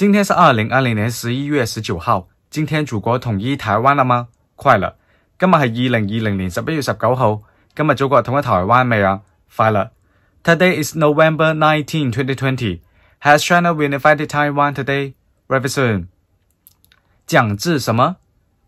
今天是二零二零年十一月十九号。今天祖国统一台湾了吗？快了。今日系二零二零年十一月十九号。今日祖国统一台湾未啊？快了。Today is November nineteen, twenty twenty. Has China unified Taiwan today? r e v i s i o n 讲治什么？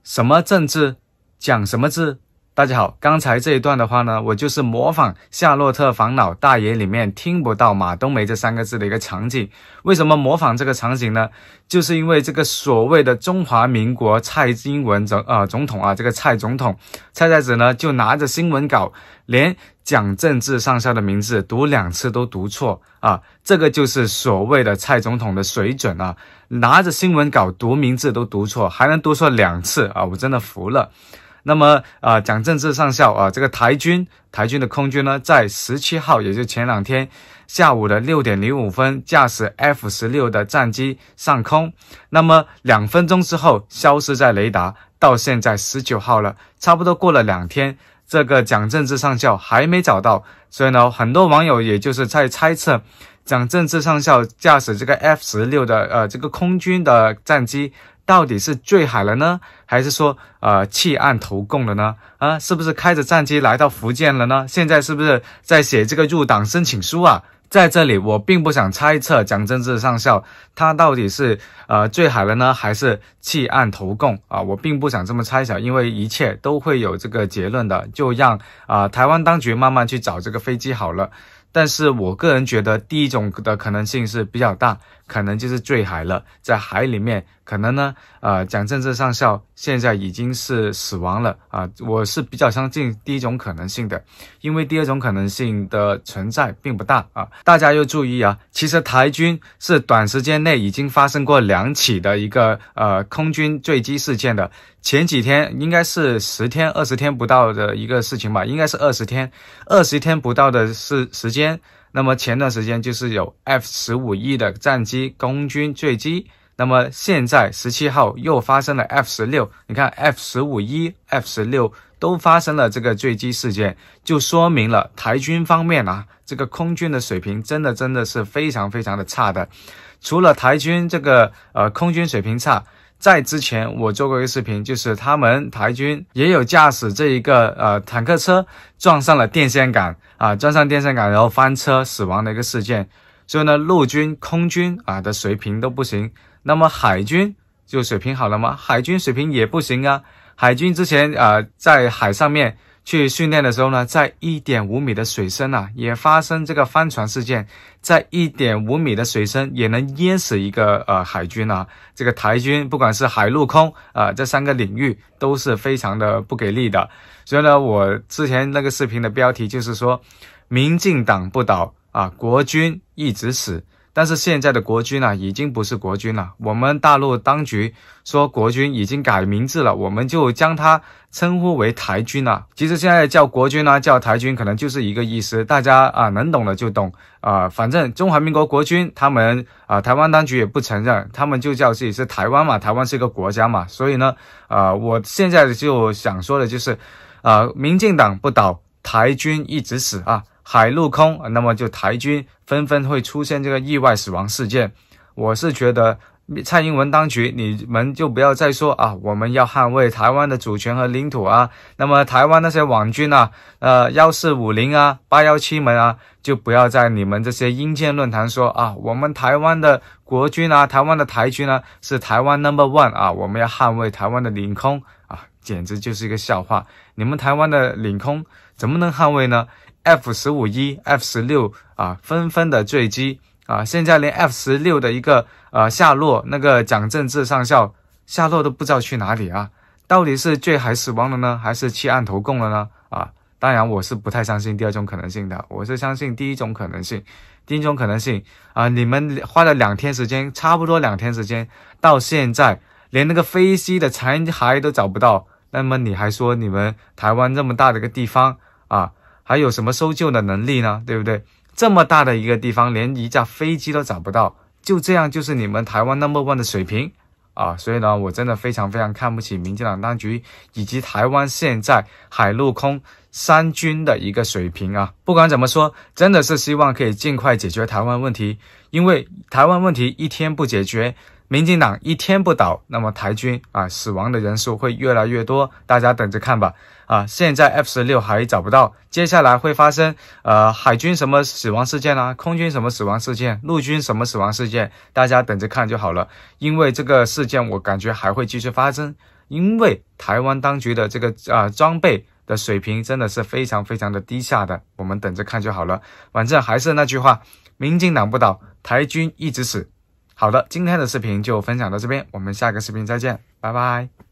什么政治？讲什么治？大家好，刚才这一段的话呢，我就是模仿《夏洛特烦恼》大爷里面听不到马冬梅这三个字的一个场景。为什么模仿这个场景呢？就是因为这个所谓的中华民国蔡英文总呃总统啊，这个蔡总统、蔡蔡子呢，就拿着新闻稿，连蒋政治上下的名字读两次都读错啊！这个就是所谓的蔡总统的水准啊，拿着新闻稿读名字都读错，还能读错两次啊！我真的服了。那么啊，蒋正治上校啊，这个台军台军的空军呢，在十七号，也就前两天下午的六点零五分，驾驶 F 十六的战机上空，那么两分钟之后消失在雷达，到现在十九号了，差不多过了两天，这个蒋正治上校还没找到，所以呢，很多网友也就是在猜测，蒋正治上校驾驶这个 F 十六的呃这个空军的战机。到底是坠海了呢，还是说呃弃暗投共了呢？啊，是不是开着战机来到福建了呢？现在是不是在写这个入党申请书啊？在这里，我并不想猜测蒋正志上校他到底是呃坠海了呢，还是弃暗投共啊？我并不想这么猜想，因为一切都会有这个结论的，就让啊台湾当局慢慢去找这个飞机好了。但是我个人觉得，第一种的可能性是比较大，可能就是坠海了，在海里面，可能呢，呃，蒋正治上校现在已经是死亡了啊，我是比较相信第一种可能性的，因为第二种可能性的存在并不大啊。大家要注意啊，其实台军是短时间内已经发生过两起的一个呃空军坠机事件的，前几天应该是十天、二十天不到的一个事情吧，应该是二十天，二十天不到的是时间。那么前段时间就是有 F 十五 E 的战机空军坠机，那么现在十七号又发生了 F 十六，你看 F 十五 E、F 十六都发生了这个坠机事件，就说明了台军方面啊，这个空军的水平真的真的是非常非常的差的。除了台军这个呃空军水平差。在之前，我做过一个视频，就是他们台军也有驾驶这一个呃坦克车撞上了电线杆啊，撞上电线杆然后翻车死亡的一个事件。所以呢，陆军、空军啊的水平都不行。那么海军就水平好了吗？海军水平也不行啊。海军之前啊在海上面。去训练的时候呢，在一点五米的水深呢，也发生这个翻船事件，在一点五米的水深也能淹死一个呃海军啊。这个台军不管是海陆空啊这三个领域都是非常的不给力的，所以呢，我之前那个视频的标题就是说，民进党不倒啊，国军一直死。但是现在的国军呢，已经不是国军了。我们大陆当局说国军已经改名字了，我们就将它称呼为台军了。其实现在叫国军呢，叫台军可能就是一个意思，大家啊能懂的就懂啊。反正中华民国国军，他们啊台湾当局也不承认，他们就叫自己是台湾嘛，台湾是一个国家嘛。所以呢，啊，我现在就想说的就是，啊，民进党不倒，台军一直死啊。海陆空，那么就台军纷纷会出现这个意外死亡事件。我是觉得蔡英文当局，你们就不要再说啊，我们要捍卫台湾的主权和领土啊。那么台湾那些网军呢？呃，幺四五零啊，八幺七门啊，就不要在你们这些阴间论坛说啊，我们台湾的国军啊，台湾的台军呢，是台湾 Number One 啊，我们要捍卫台湾的领空啊，简直就是一个笑话。你们台湾的领空怎么能捍卫呢？F 十五一、F 十六啊，纷纷的坠机啊！现在连 F 十六的一个呃下落，那个蒋正志上校下落都不知道去哪里啊？到底是坠海死亡了呢，还是弃暗投共了呢？啊，当然我是不太相信第二种可能性的，我是相信第一种可能性。第一种可能性啊，你们花了两天时间，差不多两天时间，到现在连那个飞机的残骸都找不到，那么你还说你们台湾这么大的一个地方啊？还有什么搜救的能力呢？对不对？这么大的一个地方，连一架飞机都找不到，就这样，就是你们台湾 number one 的水平啊！所以呢，我真的非常非常看不起民进党当局以及台湾现在海陆空三军的一个水平啊！不管怎么说，真的是希望可以尽快解决台湾问题，因为台湾问题一天不解决。民进党一天不倒，那么台军啊死亡的人数会越来越多，大家等着看吧。啊，现在 F 十六还找不到，接下来会发生呃海军什么死亡事件啦？空军什么死亡事件？陆军什么死亡事件？大家等着看就好了。因为这个事件，我感觉还会继续发生，因为台湾当局的这个啊装备的水平真的是非常非常的低下的，我们等着看就好了。反正还是那句话，民进党不倒，台军一直死。好的，今天的视频就分享到这边，我们下个视频再见，拜拜。